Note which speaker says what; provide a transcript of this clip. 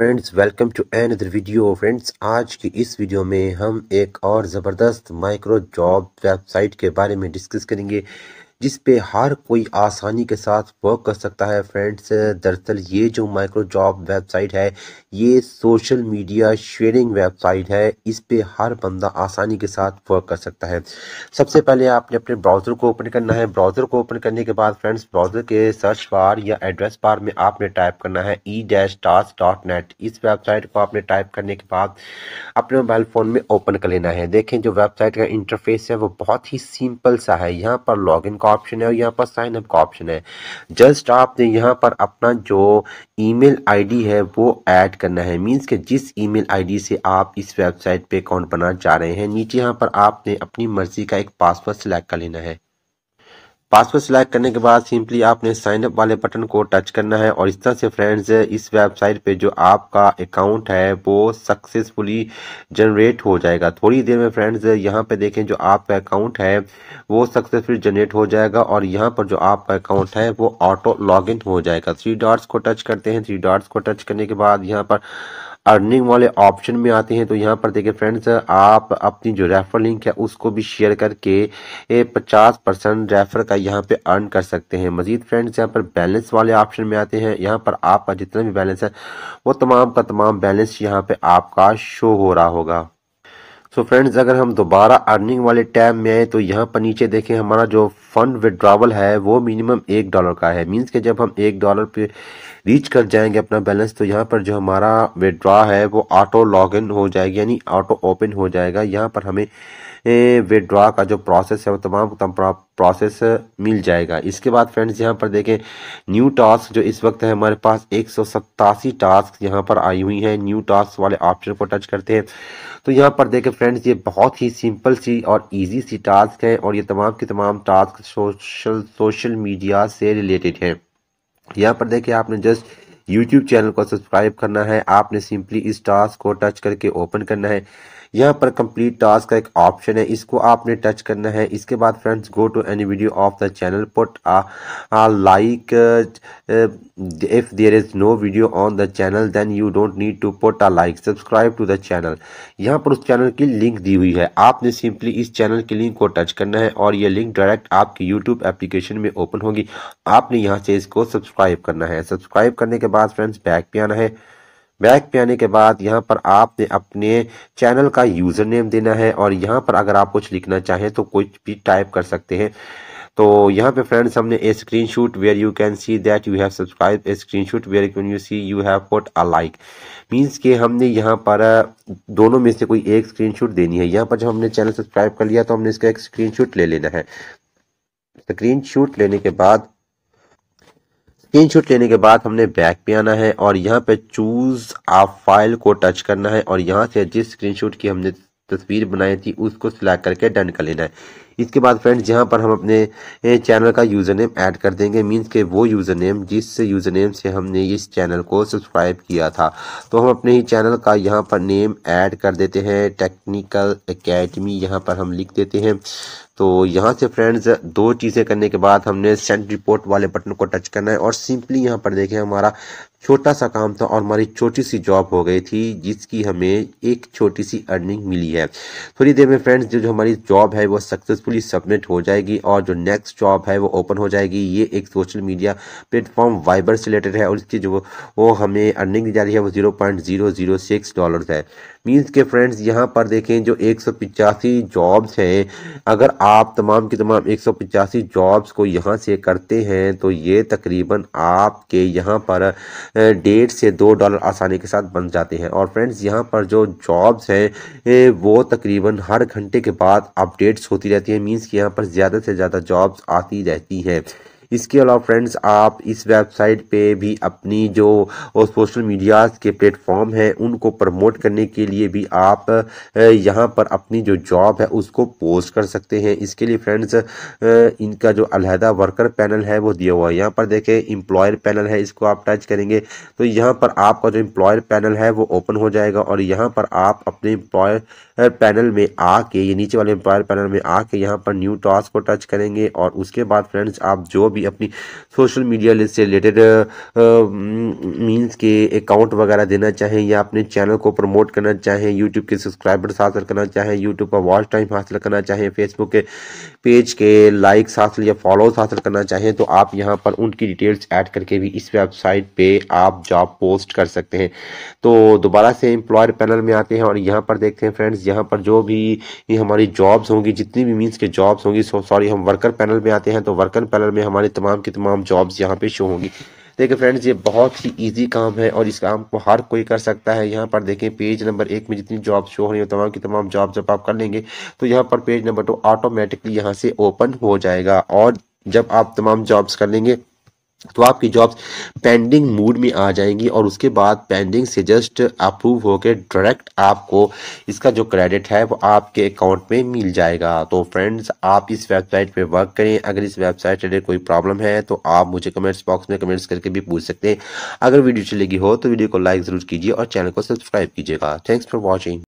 Speaker 1: friends welcome to another video friends आज की इस वीडियो में हम एक और ज़बरदस्त माइक्रो जॉब वेबसाइट के बारे में डिस्कस करेंगे जिस पे हर कोई आसानी के साथ वर्क कर सकता है फ्रेंड्स दरअसल ये जो माइक्रो जॉब वेबसाइट है ये सोशल मीडिया शेयरिंग वेबसाइट है इस पे हर बंदा आसानी के साथ वर्क कर सकता है सबसे पहले आपने अपने ब्राउज़र को ओपन करना है ब्राउज़र को ओपन करने के बाद फ्रेंड्स ब्राउज़र के सर्च बार या एड्रेस बार में आपने टाइप करना है e dash task dot net इस वेबसाइट को आपने टाइप करने के बाद अपने मोबाइल फ़ोन में ओपन कर लेना है देखें जो वेबसाइट का इंटरफेस है वो बहुत ही सिंपल सा है यहाँ पर लॉग इन का ऑप्शन है और यहाँ पर साइन अप का ऑप्शन है जस्ट आपने यहाँ पर अपना जो ईमेल आईडी है वो ऐड करना है मींस के जिस ईमेल आईडी से आप इस वेबसाइट पे अकाउंट बनाना चाह रहे हैं नीचे यहाँ पर आपने अपनी मर्ज़ी का एक पासवर्ड सेलेक्ट कर लेना है पासवर्ड सिलेक्ट करने के बाद सिंपली आपने साइन अप वाले बटन को टच करना है और इस तरह से फ्रेंड्स इस वेबसाइट पे जो आपका अकाउंट है वो सक्सेसफुली जनरेट हो जाएगा थोड़ी देर में फ्रेंड्स यहाँ पे देखें जो आपका अकाउंट है वो सक्सेसफुली जनरेट हो जाएगा और यहाँ पर जो आपका अकाउंट है वो ऑटो लॉग हो जाएगा थ्री डॉट्स को टच करते हैं थ्री डॉट्स को टच करने के बाद यहाँ पर अर्निंग वाले ऑप्शन में आते हैं तो यहाँ पर देखिए फ्रेंड्स आप अपनी जो रेफर लिंक है उसको भी शेयर करके पचास परसेंट रेफर का यहाँ पे अर्न कर सकते हैं मजीद फ्रेंड्स यहाँ पर बैलेंस वाले ऑप्शन में आते हैं यहाँ पर आपका जितना भी बैलेंस है वो तमाम का तमाम बैलेंस यहाँ पे आपका शो हो रहा होगा सो so फ्रेंड्स अगर हम दोबारा अर्निंग वाले टैब में आए तो यहाँ पर नीचे देखें हमारा जो फंड विड्रावल है वो मिनिमम एक डॉलर का है मींस के जब हम एक डॉलर पे रीच कर जाएंगे अपना बैलेंस तो यहाँ पर जो हमारा विड्रा है वो ऑटो लॉगिन हो जाएगी यानी ऑटो ओपन हो जाएगा यहाँ पर हमें विड्रॉ का जो प्रोसेस है वो तमाम प्रोसेस मिल जाएगा इसके बाद फ्रेंड्स यहाँ पर देखें न्यू टास्क जो इस वक्त है हमारे पास एक सौ सत्तासी टास्क यहाँ पर आई हुई हैं न्यू टास्क वाले ऑप्शन को टच करते हैं तो यहाँ पर देखें फ्रेंड्स ये बहुत ही सिंपल सी और इजी सी टास्क है और ये तमाम के तमाम टास्क सोशल सोशल मीडिया से रिलेटेड हैं यहाँ पर देखें आपने जस्ट यूट्यूब चैनल को सब्सक्राइब करना है आपने सिंपली इस टास्क को टच करके ओपन करना है यहाँ पर कंप्लीट टास्क का एक ऑप्शन है इसको आपने टच करना है इसके बाद friends go to any video of the channel put like if there is no video on the channel then you don't need to put a like subscribe to the channel यहाँ पर उस channel की link दी हुई है आपने simply इस channel की link को टच करना है और ये लिंक डायरेक्ट आपकी यूट्यूब एप्लीकेशन में ओपन होगी आपने यहाँ से इसको सब्सक्राइब करना है सब्सक्राइब करने के बाद बाद फ्रेंड्स बैक पे आना है बैक पे आने के बाद यहाँ पर आपने अपने चैनल का यूज़र नेम देना है और यहाँ पर अगर आप कुछ लिखना चाहें तो कुछ भी टाइप कर सकते हैं तो यहाँ पे फ्रेंड्स हमने a screen shoot where you can see that you have subscribe a screen shoot where can you see you have put a like means के हमने यहाँ पर दोनों में से कोई एक स्क्रीन शूट देनी है यहाँ पर जब हमने चैनल सब्सक्राइब कर लिया तो हमने इसका एक स्क्रीन शूट ले लेना है स्क्रीन शूट लेने के बाद स्क्रीनशॉट लेने के बाद हमने बैक पे आना है और यहाँ पे चूज आ फाइल को टच करना है और यहाँ से जिस स्क्रीनशॉट की हमने तस्वीर बनाई थी उसको सिलेक्ट करके डन कर लेना है इसके बाद फ्रेंड्स यहाँ पर हम अपने चैनल का यूज़र नेम ऐड कर देंगे मीन्स के वो यूज़र नेम जिस यूज़र नेम से हमने इस चैनल को सब्सक्राइब किया था तो हम अपने ही चैनल का यहाँ पर नेम ऐड कर देते हैं टेक्निकल एकेडमी यहाँ पर हम लिख देते हैं तो यहाँ से फ्रेंड्स दो चीज़ें करने के बाद हमने सेंड रिपोर्ट वाले बटन को टच करना है और सिंपली यहाँ पर देखें हमारा छोटा सा काम था और हमारी छोटी सी जॉब हो गई थी जिसकी हमें एक छोटी सी अर्निंग मिली है थोड़ी देर में फ्रेंड्स जो जो हमारी जॉब है वो सक्सेसफुल सक्सेसफुली सबमिट हो जाएगी और जो नेक्स्ट जॉब है वो ओपन हो जाएगी ये एक सोशल मीडिया प्लेटफॉर्म वाइबर से रिलेटेड है और इसकी जो वो हमें अर्निंग दी जा रही है वो zero point zero zero six dollar है मीन्स के फ्रेंड्स यहाँ पर देखें जो एक जॉब्स हैं अगर आप तमाम की तमाम एक जॉब्स को यहाँ से करते हैं तो ये तकरीबन आपके यहाँ पर डेढ़ से दो डॉलर आसानी के साथ बन जाते हैं और फ्रेंड्स यहाँ पर जो जॉब्स हैं वो तकरीबन हर घंटे के बाद अपडेट्स होती रहती हैं मीन्स कि यहाँ पर ज़्यादा से ज़्यादा जॉब्स आती रहती हैं इसके अलावा फ्रेंड्स आप इस वेबसाइट पे भी अपनी जो सोशल मीडिया के प्लेटफॉर्म हैं उनको प्रमोट करने के लिए भी आप यहाँ पर अपनी जो जॉब है उसको पोस्ट कर सकते हैं इसके लिए फ्रेंड्स इनका जो अलहदा वर्कर पैनल है वो दिया हुआ है यहाँ पर देखें इम्प्लॉयर पैनल है इसको आप टच करेंगे तो यहाँ पर आपका जो एम्प्लॉयर पैनल है वो ओपन हो जाएगा और यहाँ पर आप अपने इम्प्लॉयर पैनल में आके ये नीचे वाले एम्पायर पैनल में आके यहाँ पर न्यू टास्क को टच करेंगे और उसके बाद फ्रेंड्स आप जो भी अपनी सोशल मीडिया लिस्ट से रिलेटेड मीन्स के अकाउंट वगैरह देना चाहें या अपने चैनल को प्रमोट करना चाहें यूट्यूब के सब्सक्राइबर्स हासिल करना चाहें यूट्यूब पर वॉच टाइम हासिल करना चाहें फेसबुक के पेज के लाइक्स हासिल या फॉलोअर्स हासिल करना चाहें तो आप यहाँ पर उनकी डिटेल्स ऐड करके भी इस वेबसाइट पर आप जॉब पोस्ट कर सकते हैं तो दोबारा से एम्प्लॉयर पैनल में आते हैं और यहाँ पर देखते हैं फ्रेंड्स यहाँ पर जो भी ये हमारी जॉब्स होंगी जितनी भी मीन्स के जॉब्स होंगी सॉरी हम वर्कर पैनल में आते हैं तो वर्कर पैनल में हमारे तमाम की तमाम जॉब्स यहाँ पे शो होंगी देखिए फ्रेंड्स ये बहुत ही इजी काम है और इस काम को हर कोई कर सकता है यहाँ पर देखें पेज नंबर एक में जितनी जॉब शो हो रही है तमाम की तमाम जॉब जब आप कर लेंगे तो यहाँ पर पेज नंबर टू ऑटोमेटिकली यहाँ से ओपन हो जाएगा और जब आप तमाम जॉब्स कर लेंगे तो आपकी जॉब्स पेंडिंग मूड में आ जाएंगी और उसके बाद पेंडिंग से जस्ट अप्रूव होकर डायरेक्ट आपको इसका जो क्रेडिट है वो आपके अकाउंट में मिल जाएगा तो फ्रेंड्स आप इस वेबसाइट पे वर्क करें अगर इस वेबसाइट से कोई प्रॉब्लम है तो आप मुझे कमेंट्स बॉक्स में कमेंट्स करके भी पूछ सकते हैं अगर वीडियो चलेगी हो तो वीडियो को लाइक ज़रूर कीजिए और चैनल को सब्सक्राइब कीजिएगा थैंक्स फॉर वॉचिंग